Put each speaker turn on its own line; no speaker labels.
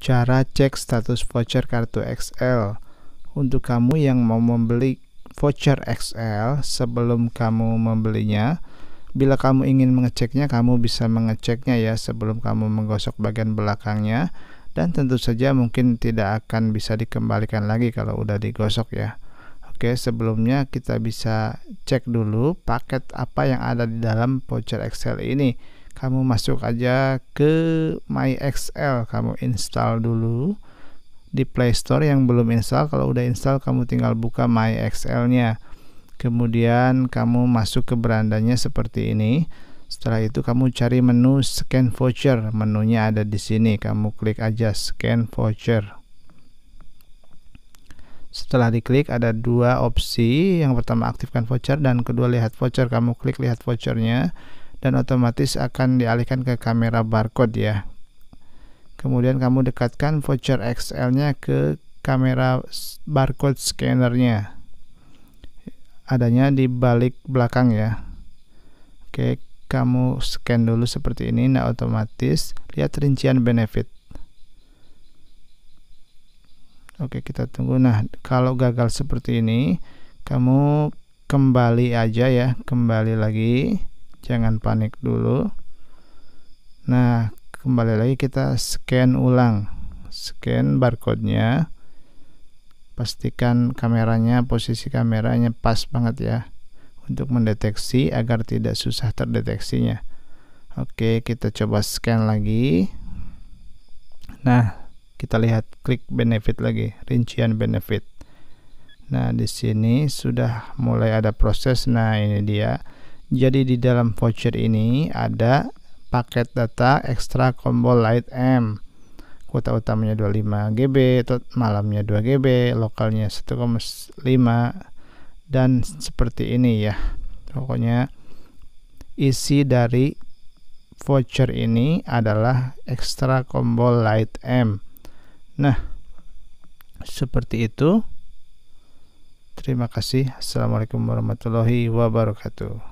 cara cek status voucher kartu XL. Untuk kamu yang mau membeli voucher XL sebelum kamu membelinya, bila kamu ingin mengeceknya, kamu bisa mengeceknya ya sebelum kamu menggosok bagian belakangnya dan tentu saja mungkin tidak akan bisa dikembalikan lagi kalau udah digosok ya. Oke, sebelumnya kita bisa cek dulu paket apa yang ada di dalam voucher XL ini kamu masuk aja ke MyXL kamu install dulu di Play Store yang belum install kalau udah install kamu tinggal buka MyXL nya kemudian kamu masuk ke berandanya seperti ini setelah itu kamu cari menu scan voucher menunya ada di sini kamu klik aja scan voucher setelah diklik ada dua opsi yang pertama aktifkan voucher dan kedua lihat voucher kamu klik lihat vouchernya dan otomatis akan dialihkan ke kamera barcode ya kemudian kamu dekatkan voucher XL nya ke kamera barcode scanner-nya. adanya di balik belakang ya oke kamu scan dulu seperti ini nah otomatis lihat rincian benefit Oke, kita tunggu. Nah, kalau gagal seperti ini, kamu kembali aja ya, kembali lagi jangan panik dulu nah kembali lagi kita scan ulang scan barcode-nya pastikan kameranya posisi kameranya pas banget ya untuk mendeteksi agar tidak susah terdeteksinya oke kita coba scan lagi nah kita lihat klik benefit lagi rincian benefit nah di sini sudah mulai ada proses nah ini dia jadi di dalam voucher ini ada paket data ekstra combo light M. Kuota utamanya 25 GB, malamnya 2 GB, lokalnya 1,5 dan seperti ini ya. Pokoknya isi dari voucher ini adalah ekstra combo light M. Nah, seperti itu. Terima kasih. Assalamualaikum warahmatullahi wabarakatuh.